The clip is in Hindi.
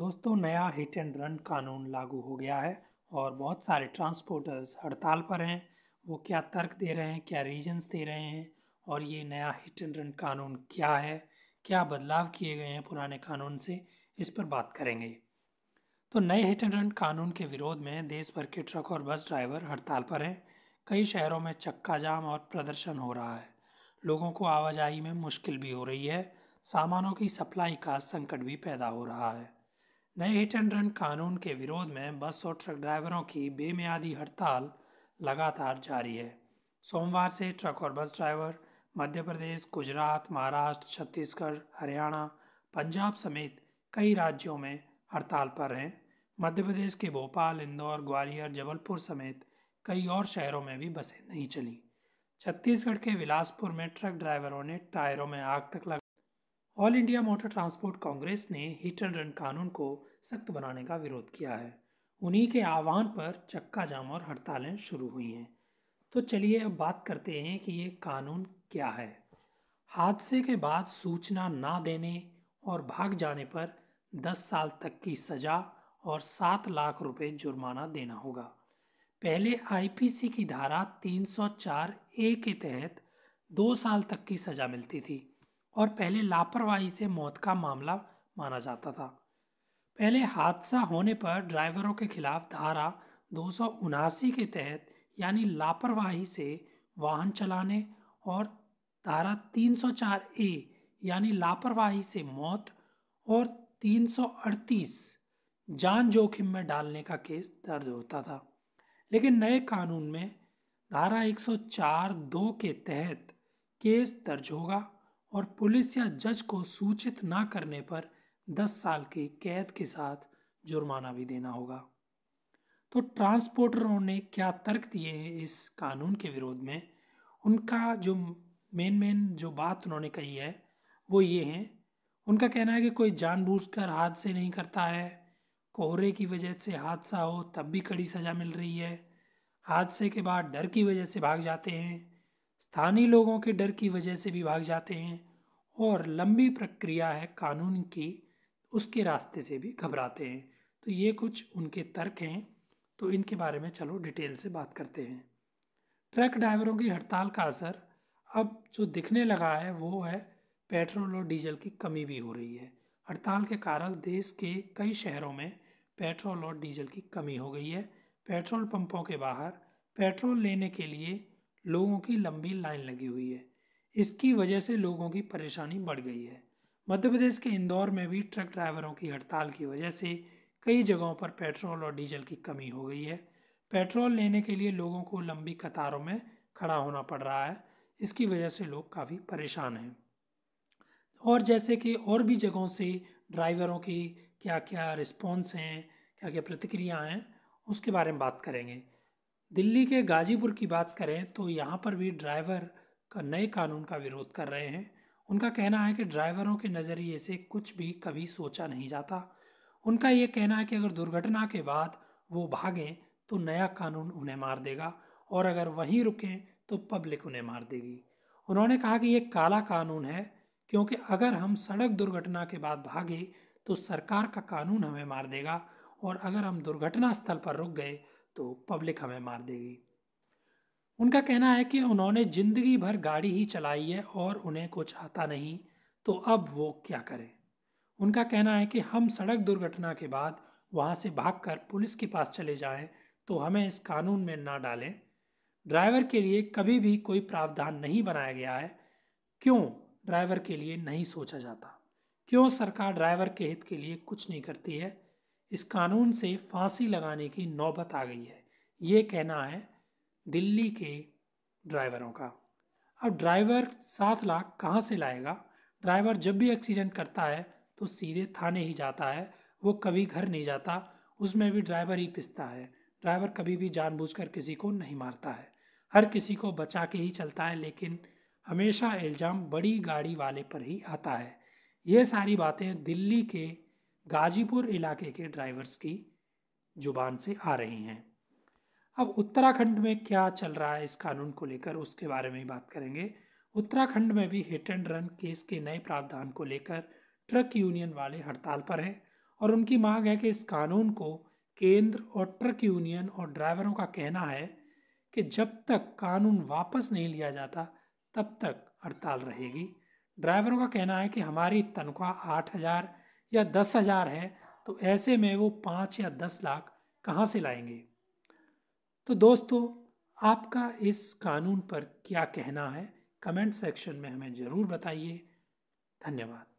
दोस्तों नया हिट एंड रन कानून लागू हो गया है और बहुत सारे ट्रांसपोर्टर्स हड़ताल पर हैं वो क्या तर्क दे रहे हैं क्या रीजंस दे रहे हैं और ये नया हिट एंड रन कानून क्या है क्या बदलाव किए गए हैं पुराने कानून से इस पर बात करेंगे तो नए हिट एंड रन कानून के विरोध में देश भर के ट्रक और बस ड्राइवर हड़ताल पर हैं कई शहरों में चक्का जाम और प्रदर्शन हो रहा है लोगों को आवाजाही में मुश्किल भी हो रही है सामानों की सप्लाई का संकट भी पैदा हो रहा है नए हिट एंड रन कानून के विरोध में बस और ट्रक ड्राइवरों की बेमियादी हड़ताल लगातार जारी है सोमवार से ट्रक और बस ड्राइवर मध्य प्रदेश गुजरात महाराष्ट्र छत्तीसगढ़ हरियाणा पंजाब समेत कई राज्यों में हड़ताल पर हैं मध्य प्रदेश के भोपाल इंदौर ग्वालियर जबलपुर समेत कई और शहरों में भी बसें नहीं चली छत्तीसगढ़ के बिलासपुर में ट्रक ड्राइवरों ने टायरों में आग तक लगा All India Motor Transport Congress ने हिट एंड रन कानून को सख्त बनाने का विरोध किया है उन्हीं के आह्वान पर चक्का जाम और हड़तालें शुरू हुई हैं तो चलिए अब बात करते हैं कि ये कानून क्या है हादसे के बाद सूचना ना देने और भाग जाने पर 10 साल तक की सज़ा और 7 लाख रुपए जुर्माना देना होगा पहले आईपीसी की धारा 304 ए के तहत दो साल तक की सज़ा मिलती थी और पहले लापरवाही से मौत का मामला माना जाता था पहले हादसा होने पर ड्राइवरों के खिलाफ धारा दो के तहत यानी लापरवाही से वाहन चलाने और धारा 304 ए यानी लापरवाही से मौत और 338 जान जोखिम में डालने का केस दर्ज होता था लेकिन नए कानून में धारा 104 दो के तहत केस दर्ज होगा और पुलिस या जज को सूचित ना करने पर 10 साल की कैद के साथ जुर्माना भी देना होगा तो ट्रांसपोर्टरों ने क्या तर्क दिए हैं इस कानून के विरोध में उनका जो मेन मेन जो बात उन्होंने कही है वो ये है उनका कहना है कि कोई जानबूझकर हादसे नहीं करता है कोहरे की वजह से हादसा हो तब भी कड़ी सज़ा मिल रही है हादसे के बाद डर की वजह से भाग जाते हैं स्थानीय लोगों के डर की वजह से भी भाग जाते हैं और लंबी प्रक्रिया है कानून की उसके रास्ते से भी घबराते हैं तो ये कुछ उनके तर्क हैं तो इनके बारे में चलो डिटेल से बात करते हैं ट्रक ड्राइवरों की हड़ताल का असर अब जो दिखने लगा है वो है पेट्रोल और डीजल की कमी भी हो रही है हड़ताल के कारण देश के कई शहरों में पेट्रोल और डीजल की कमी हो गई है पेट्रोल पंपों के बाहर पेट्रोल लेने के लिए लोगों की लंबी लाइन लगी हुई है इसकी वजह से लोगों की परेशानी बढ़ गई है मध्य प्रदेश के इंदौर में भी ट्रक ड्राइवरों की हड़ताल की वजह से कई जगहों पर पेट्रोल और डीजल की कमी हो गई है पेट्रोल लेने के लिए लोगों को लंबी कतारों में खड़ा होना पड़ रहा है इसकी वजह से लोग काफ़ी परेशान हैं और जैसे कि और भी जगहों से ड्राइवरों की क्या क्या रिस्पॉन्स हैं क्या क्या प्रतिक्रियाएँ हैं उसके बारे में बात करेंगे दिल्ली के गाजीपुर की बात करें तो यहाँ पर भी ड्राइवर का नए कानून का विरोध कर रहे हैं उनका कहना है कि ड्राइवरों के नज़रिए से कुछ भी कभी सोचा नहीं जाता उनका ये कहना है कि अगर दुर्घटना के बाद वो भागें तो नया कानून उन्हें मार देगा और अगर वहीं रुकें तो पब्लिक उन्हें मार देगी उन्होंने कहा कि ये काला कानून है क्योंकि अगर हम सड़क दुर्घटना के बाद भागे तो सरकार का कानून हमें मार देगा और अगर हम दुर्घटना स्थल पर रुक गए तो पब्लिक हमें मार देगी उनका कहना है कि उन्होंने जिंदगी भर गाड़ी ही चलाई है और उन्हें कुछ आता नहीं तो अब वो क्या करें उनका कहना है कि हम सड़क दुर्घटना के बाद वहाँ से भागकर पुलिस के पास चले जाएं तो हमें इस कानून में ना डालें ड्राइवर के लिए कभी भी कोई प्रावधान नहीं बनाया गया है क्यों ड्राइवर के लिए नहीं सोचा जाता क्यों सरकार ड्राइवर के हित के लिए कुछ नहीं करती है इस कानून से फांसी लगाने की नौबत आ गई है ये कहना है दिल्ली के ड्राइवरों का अब ड्राइवर सात लाख कहाँ से लाएगा ड्राइवर जब भी एक्सीडेंट करता है तो सीधे थाने ही जाता है वो कभी घर नहीं जाता उसमें भी ड्राइवर ही पिसता है ड्राइवर कभी भी जानबूझकर किसी को नहीं मारता है हर किसी को बचा के ही चलता है लेकिन हमेशा इल्ज़ाम बड़ी गाड़ी वाले पर ही आता है ये सारी बातें दिल्ली के गाजीपुर इलाके के ड्राइवर्स की जुबान से आ रही हैं अब उत्तराखंड में क्या चल रहा है इस कानून को लेकर उसके बारे में ही बात करेंगे उत्तराखंड में भी हिट एंड रन केस के नए प्रावधान को लेकर ट्रक यूनियन वाले हड़ताल पर हैं और उनकी मांग है कि इस कानून को केंद्र और ट्रक यूनियन और ड्राइवरों का कहना है कि जब तक कानून वापस नहीं लिया जाता तब तक हड़ताल रहेगी ड्राइवरों का कहना है कि हमारी तनख्वाह आठ हज़ार या दस हज़ार है तो ऐसे में वो पाँच या दस लाख कहाँ से लाएंगे तो दोस्तों आपका इस कानून पर क्या कहना है कमेंट सेक्शन में हमें ज़रूर बताइए धन्यवाद